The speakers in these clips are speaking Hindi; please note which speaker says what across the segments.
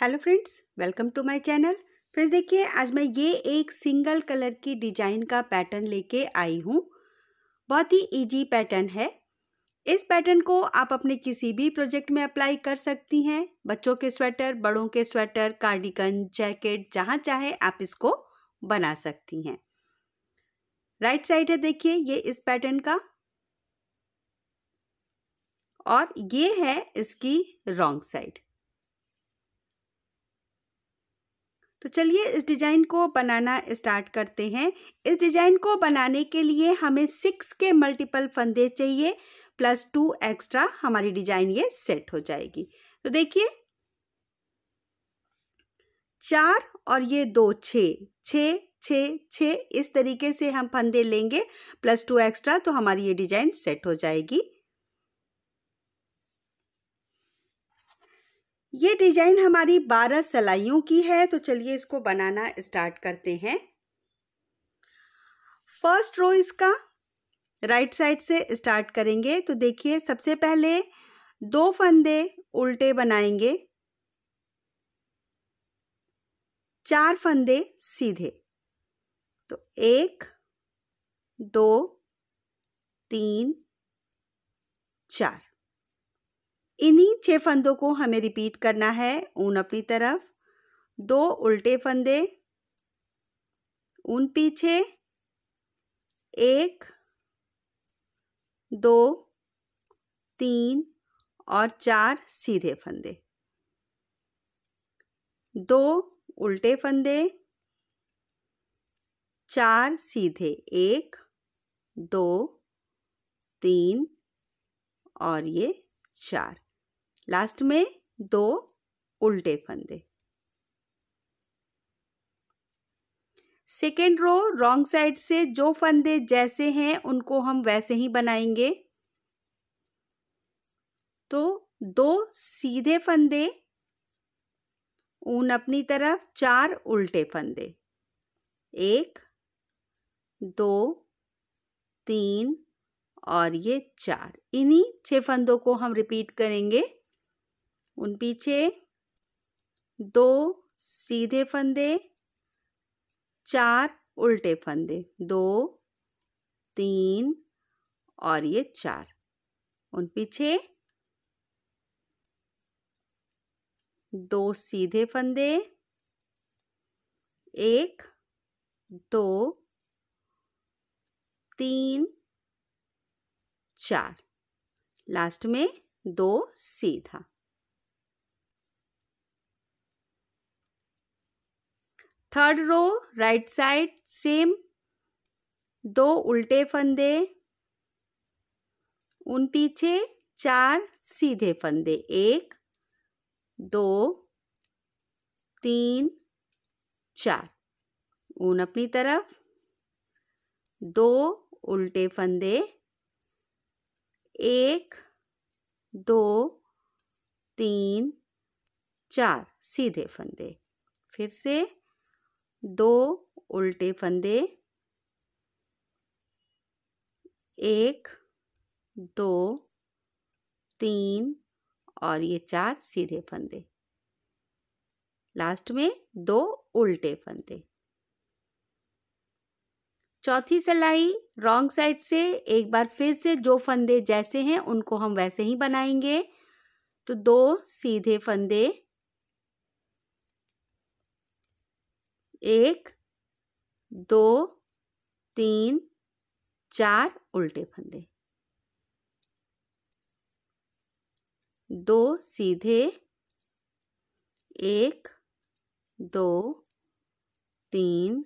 Speaker 1: hello friends welcome to my channel friends देखिए आज मैं ये एक सिंगल कलर की डिजाइन का पैटर्न लेके आई हूँ बहुत ही इजी पैटर्न है इस पैटर्न को आप अपने किसी भी प्रोजेक्ट में अप्लाई कर सकती हैं बच्चों के स्वेटर बड़ों के स्वेटर कार्डिगन जैकेट जहाँ चाहे आप इसको बना सकती हैं राइट साइड है देखिए ये इस पैटर्न का और ये है इसकी रॉन्ग साइड तो चलिए इस डिजाइन को बनाना स्टार्ट करते हैं इस डिजाइन को बनाने के लिए हमें सिक्स के मल्टीपल फंदे चाहिए प्लस टू एक्स्ट्रा हमारी डिजाइन ये सेट हो जाएगी तो देखिए चार और ये दो छः छः छः छः इस तरीके से हम फंदे लेंगे प्लस टू एक्स्ट्रा तो हमारी ये डिजाइन सेट हो जाएगी ये डिजाइन हमारी बारह सलाइयों की है तो चलिए इसको बनाना स्टार्ट करते हैं फर्स्ट रो इसका राइट साइड से स्टार्ट करेंगे तो देखिए सबसे पहले दो फंदे उल्टे बनाएंगे चार फंदे सीधे तो एक दो तीन चार इन्हीं छः फंदों को हमें रिपीट करना है ऊन अपनी तरफ दो उल्टे फंदे ऊन पीछे एक दो तीन और चार सीधे फंदे दो उल्टे फंदे चार सीधे एक दो तीन और ये चार लास्ट में दो उल्टे फंदे सेकेंड रो रॉन्ग साइड से जो फंदे जैसे हैं उनको हम वैसे ही बनाएंगे तो दो सीधे फंदे ऊन अपनी तरफ चार उल्टे फंदे एक दो तीन और ये चार इन्हीं छह फंदों को हम रिपीट करेंगे उन पीछे दो सीधे फंदे चार उल्टे फंदे दो तीन और ये चार उन पीछे दो सीधे फंदे एक दो तीन चार लास्ट में दो सीधा third row right side same दो उल्टे फंदे उन पीछे चार सीधे फंदे एक दो तीन चार ऊन अपनी तरफ दो उल्टे फंदे एक दो तीन चार सीधे फंदे फिर से दो उल्टे फंदे एक दो तीन और ये चार सीधे फंदे लास्ट में दो उल्टे फंदे चौथी सिलाई रॉन्ग साइड से एक बार फिर से जो फंदे जैसे हैं उनको हम वैसे ही बनाएंगे तो दो सीधे फंदे एक दो तीन चार उल्टे फंदे दो सीधे एक दो तीन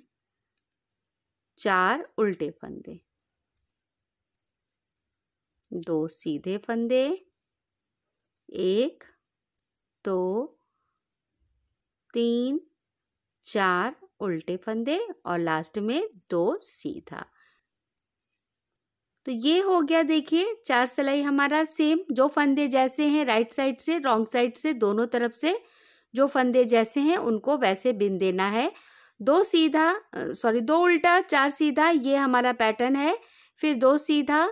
Speaker 1: चार उल्टे फंदे दो सीधे फंदे एक दो तीन चार उल्टे फंदे और लास्ट में दो सीधा तो ये हो गया देखिए चार सिलाई हमारा सेम जो फंदे जैसे हैं राइट साइड से रॉन्ग साइड से दोनों तरफ से जो फंदे जैसे हैं उनको वैसे बिन देना है दो सीधा सॉरी दो उल्टा चार सीधा ये हमारा पैटर्न है फिर दो सीधा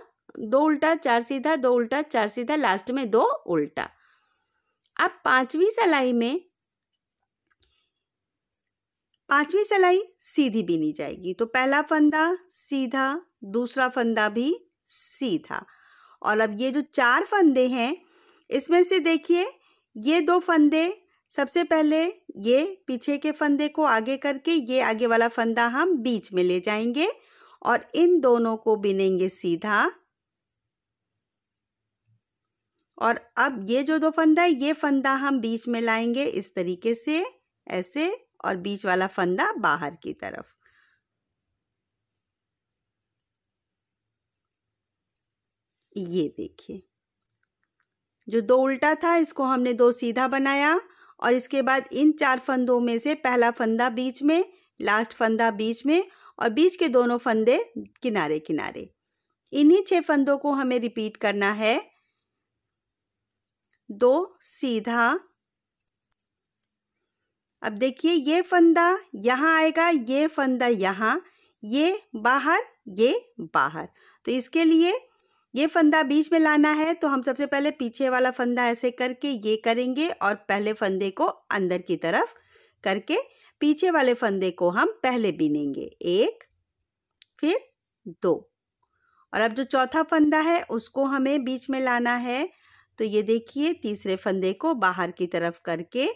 Speaker 1: दो उल्टा चार सीधा दो उल्टा चार सीधा लास्ट में दो उल्टा अब पांचवी सलाई में पांचवी सिलाई सीधी बीनी जाएगी तो पहला फंदा सीधा दूसरा फंदा भी सीधा और अब ये जो चार फंदे हैं इसमें से देखिए ये दो फंदे सबसे पहले ये पीछे के फंदे को आगे करके ये आगे वाला फंदा हम बीच में ले जाएंगे और इन दोनों को बिनेंगे सीधा और अब ये जो दो फंदा है ये फंदा हम बीच में लाएंगे इस तरीके से ऐसे और बीच वाला फंदा बाहर की तरफ ये देखिए जो दो उल्टा था इसको हमने दो सीधा बनाया और इसके बाद इन चार फंदों में से पहला फंदा बीच में लास्ट फंदा बीच में और बीच के दोनों फंदे किनारे किनारे इन्हीं छह फंदों को हमें रिपीट करना है दो सीधा अब देखिए ये फंदा यहाँ आएगा ये फंदा यहाँ ये बाहर ये बाहर तो इसके लिए ये फंदा बीच में लाना है तो हम सबसे पहले पीछे वाला फंदा ऐसे करके ये करेंगे और पहले फंदे को अंदर की तरफ करके पीछे वाले फंदे को हम पहले बीनेंगे एक फिर दो और अब जो चौथा फंदा है उसको हमें बीच में लाना है तो ये देखिए तीसरे फंदे को बाहर की तरफ करके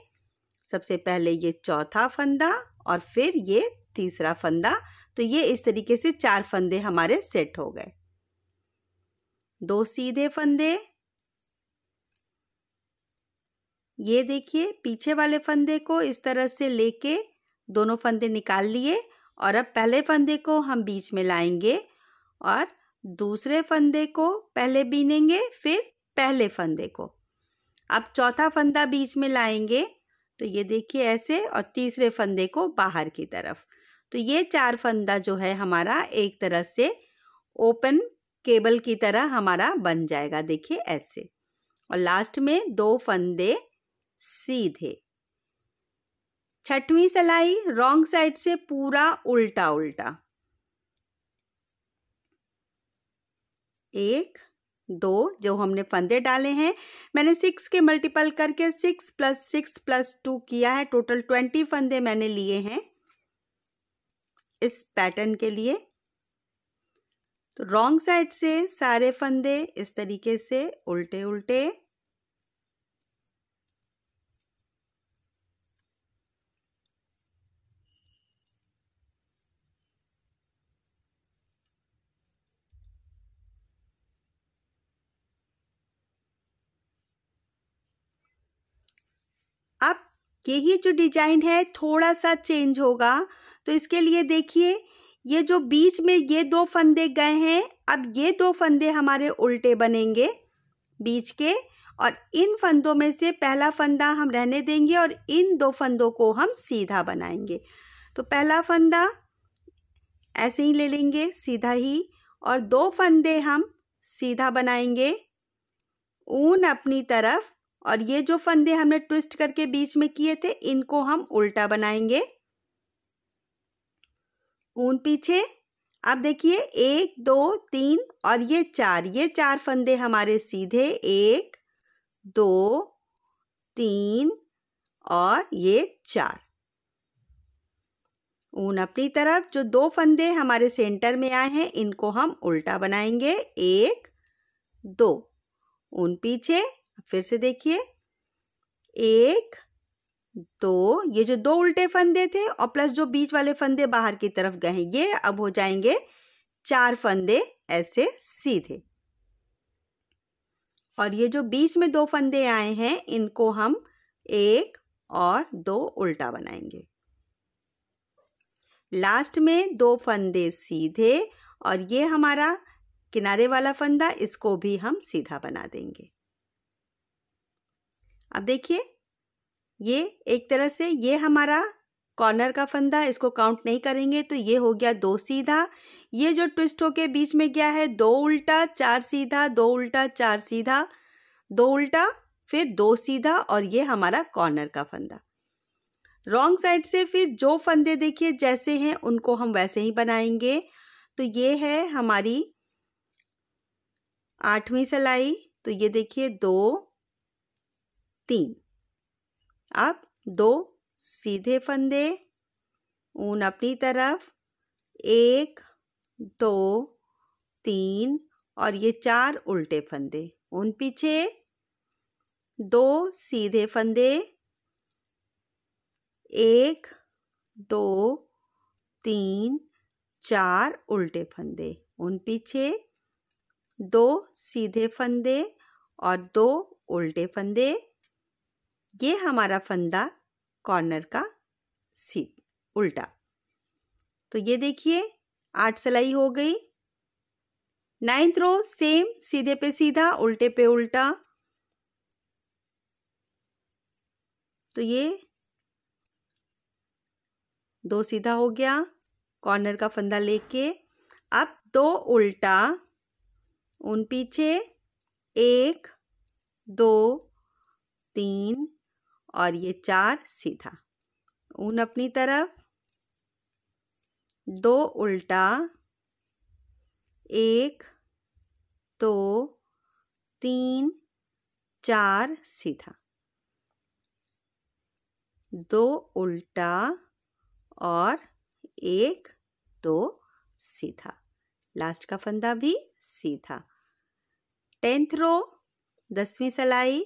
Speaker 1: सबसे पहले ये चौथा फंदा और फिर ये तीसरा फंदा तो ये इस तरीके से चार फंदे हमारे सेट हो गए दो सीधे फंदे ये देखिए पीछे वाले फंदे को इस तरह से लेके दोनों फंदे निकाल लिए और अब पहले फंदे को हम बीच में लाएंगे और दूसरे फंदे को पहले बीनेंगे फिर पहले फंदे को अब चौथा फंदा बीच में लाएंगे तो ये देखिए ऐसे और तीसरे फंदे को बाहर की तरफ तो ये चार फंदा जो है हमारा एक तरह से ओपन केबल की तरह हमारा बन जाएगा देखिए ऐसे और लास्ट में दो फंदे सीधे छठवीं सलाई रॉन्ग साइड से पूरा उल्टा उल्टा एक दो जो हमने फंदे डाले हैं मैंने सिक्स के मल्टीपल करके six plus six plus two किया है टोटल ट्वेंटी फंदे मैंने लिए हैं इस पैटर्न के लिए तो रॉन्ग साइड से सारे फंदे इस तरीके से उल्टे उल्टे यही जो डिजाइन है थोड़ा सा चेंज होगा तो इसके लिए देखिए ये जो बीच में ये दो फंदे गए हैं अब ये दो फंदे हमारे उल्टे बनेंगे बीच के और इन फंदों में से पहला फंदा हम रहने देंगे और इन दो फंदों को हम सीधा बनाएंगे तो पहला फंदा ऐसे ही ले लेंगे सीधा ही और दो फंदे हम सीधा बनाएंगे ऊन अपनी तरफ और ये जो फंदे हमने ट्विस्ट करके बीच में किए थे इनको हम उल्टा बनाएंगे ऊन पीछे अब देखिए एक दो तीन और ये चार ये चार फंदे हमारे सीधे एक दो तीन और ये चार ऊन अपनी तरफ जो दो फंदे हमारे सेंटर में आए हैं इनको हम उल्टा बनाएंगे एक दो ऊन पीछे फिर से देखिए एक दो ये जो दो उल्टे फंदे थे और प्लस जो बीच वाले फंदे बाहर की तरफ गए ये अब हो जाएंगे चार फंदे ऐसे सीधे और ये जो बीच में दो फंदे आए हैं इनको हम एक और दो उल्टा बनाएंगे लास्ट में दो फंदे सीधे और ये हमारा किनारे वाला फंदा इसको भी हम सीधा बना देंगे अब देखिए ये एक तरह से ये हमारा कॉर्नर का फंदा इसको काउंट नहीं करेंगे तो ये हो गया दो सीधा ये जो ट्विस्ट होके बीच में गया है दो उल्टा चार सीधा दो उल्टा चार सीधा दो उल्टा फिर दो सीधा और ये हमारा कॉर्नर का फंदा रॉन्ग साइड से फिर जो फंदे देखिए जैसे हैं उनको हम वैसे ही बनाएंगे तो ये है हमारी आठवीं सलाई तो ये देखिए दो तीन अब दो सीधे फंदे ऊन अपनी तरफ एक दो तीन और ये चार उल्टे फंदे उन पीछे दो सीधे फंदे एक दो तीन चार उल्टे फंदे उन पीछे दो सीधे फंदे और दो उल्टे फंदे ये हमारा फंदा कॉर्नर का सी उल्टा तो ये देखिए आठ सिलाई हो गई नाइन्थ रो सेम सीधे पे सीधा उल्टे पे उल्टा तो ये दो सीधा हो गया कॉर्नर का फंदा लेके अब दो उल्टा उन पीछे एक दो तीन और ये चार सीधा ऊन अपनी तरफ दो उल्टा एक दो तीन चार सीधा दो उल्टा और एक दो सीधा लास्ट का फंदा भी सीधा टेंथ रो दसवीं सलाई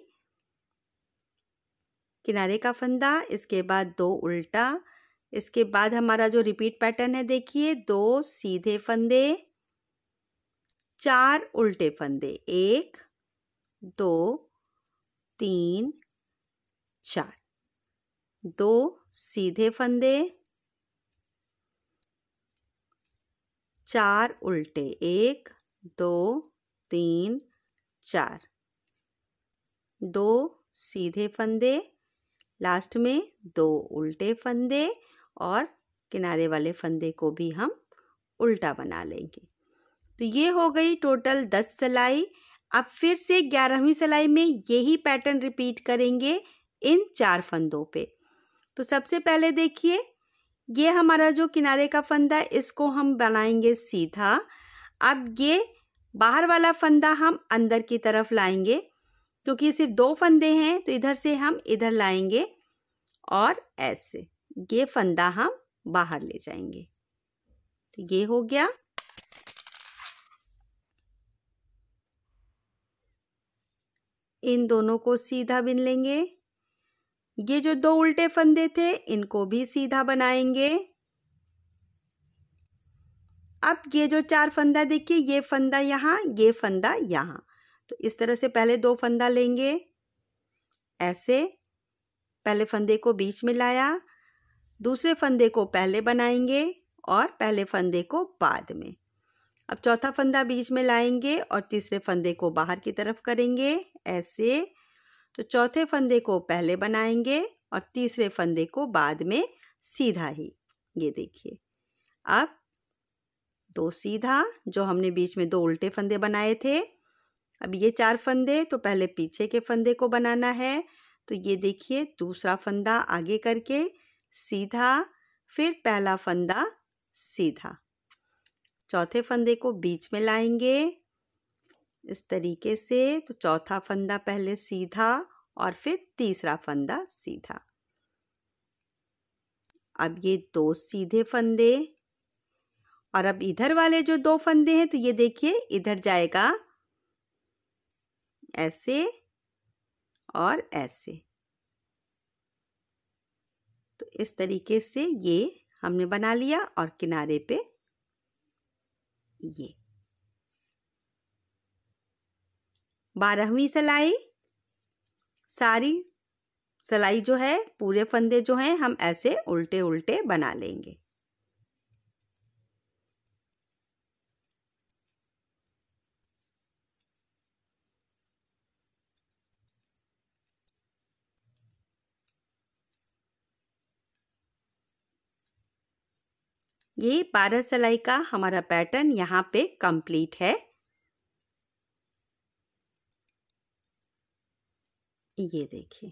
Speaker 1: किनारे का फंदा इसके बाद दो उल्टा इसके बाद हमारा जो रिपीट पैटर्न है देखिए दो सीधे फंदे चार उल्टे फंदे एक दो तीन चार दो सीधे फंदे चार उल्टे एक दो तीन चार दो सीधे फंदे लास्ट में दो उल्टे फंदे और किनारे वाले फंदे को भी हम उल्टा बना लेंगे तो ये हो गई टोटल दस सिलाई अब फिर से ग्यारहवीं सिलाई में यही पैटर्न रिपीट करेंगे इन चार फंदों पे तो सबसे पहले देखिए ये हमारा जो किनारे का फंदा है इसको हम बनाएंगे सीधा अब ये बाहर वाला फंदा हम अंदर की तरफ लाएंगे क्योंकि ये सिर्फ दो फंदे हैं तो इधर से हम इधर लाएंगे और ऐसे ये फंदा हम बाहर ले जाएंगे तो ये हो गया इन दोनों को सीधा बिन लेंगे ये जो दो उल्टे फंदे थे इनको भी सीधा बनाएंगे अब ये जो चार फंदा देखिए ये फंदा यहाँ ये फंदा यहाँ तो इस तरह से पहले दो फंदा लेंगे ऐसे पहले फंदे को बीच में लाया दूसरे फंदे को पहले बनाएंगे और पहले फंदे को बाद में अब चौथा फंदा बीच में लाएंगे और तीसरे फंदे को बाहर की तरफ करेंगे ऐसे तो चौथे फंदे को पहले बनाएंगे और तीसरे फंदे को बाद में सीधा ही ये देखिए अब दो सीधा जो हमने बीच में दो उल्टे फंदे बनाए थे अब ये चार फंदे तो पहले पीछे के फंदे को बनाना है तो ये देखिए दूसरा फंदा आगे करके सीधा फिर पहला फंदा सीधा चौथे फंदे को बीच में लाएंगे इस तरीके से तो चौथा फंदा पहले सीधा और फिर तीसरा फंदा सीधा अब ये दो सीधे फंदे और अब इधर वाले जो दो फंदे हैं तो ये देखिए इधर जाएगा ऐसे और ऐसे तो इस तरीके से ये हमने बना लिया और किनारे पे ये बारहवीं सलाई सारी सलाई जो है पूरे फंदे जो हैं हम ऐसे उल्टे उल्टे बना लेंगे ये बारह सलाई का हमारा पैटर्न यहाँ पे कंप्लीट है ये देखिए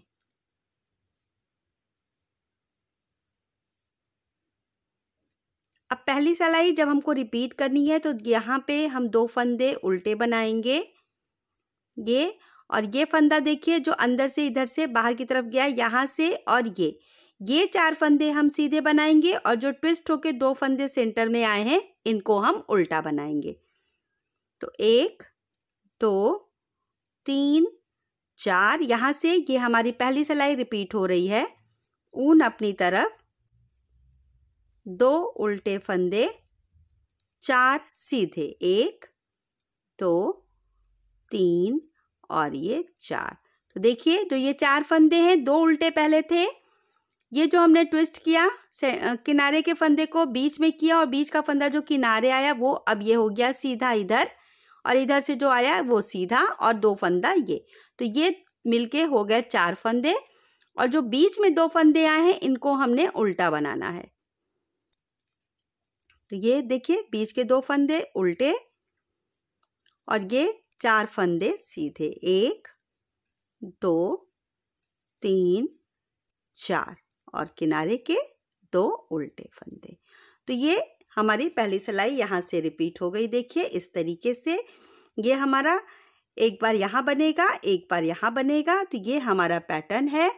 Speaker 1: अब पहली सलाई जब हमको रिपीट करनी है तो यहाँ पे हम दो फंदे उल्टे बनाएंगे ये और ये फंदा देखिए जो अंदर से इधर से बाहर की तरफ गया यहाँ से और ये ये चार फंदे हम सीधे बनाएंगे और जो ट्विस्ट होके दो फंदे सेंटर में आए हैं इनको हम उल्टा बनाएंगे तो एक दो तीन चार यहाँ से ये हमारी पहली सिलाई रिपीट हो रही है ऊन अपनी तरफ दो उल्टे फंदे चार सीधे एक दो तीन और ये चार तो देखिए जो ये चार फंदे हैं दो उल्टे पहले थे ये जो हमने ट्विस्ट किया किनारे के फंदे को बीच में किया और बीच का फंदा जो किनारे आया वो अब ये हो गया सीधा इधर और इधर से जो आया वो सीधा और दो फंदा ये तो ये मिलके हो गए चार फंदे और जो बीच में दो फंदे आए हैं इनको हमने उल्टा बनाना है तो ये देखिए बीच के दो फंदे उल्टे और ये चार फंदे सीधे एक दो तीन चार और किनारे के दो उल्टे फंदे तो ये हमारी पहली सिलाई यहाँ से रिपीट हो गई देखिए इस तरीके से ये हमारा एक बार यहाँ बनेगा एक बार यहाँ बनेगा तो ये हमारा पैटर्न है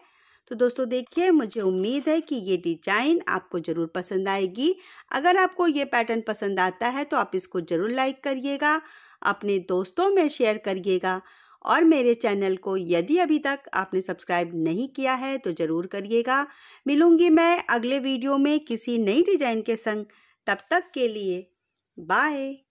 Speaker 1: तो दोस्तों देखिए मुझे उम्मीद है कि ये डिजाइन आपको ज़रूर पसंद आएगी अगर आपको ये पैटर्न पसंद आता है तो आप इसको ज़रूर लाइक करिएगा अपने दोस्तों में शेयर करिएगा और मेरे चैनल को यदि अभी तक आपने सब्सक्राइब नहीं किया है तो ज़रूर करिएगा मिलूँगी मैं अगले वीडियो में किसी नई डिज़ाइन के संग तब तक के लिए बाय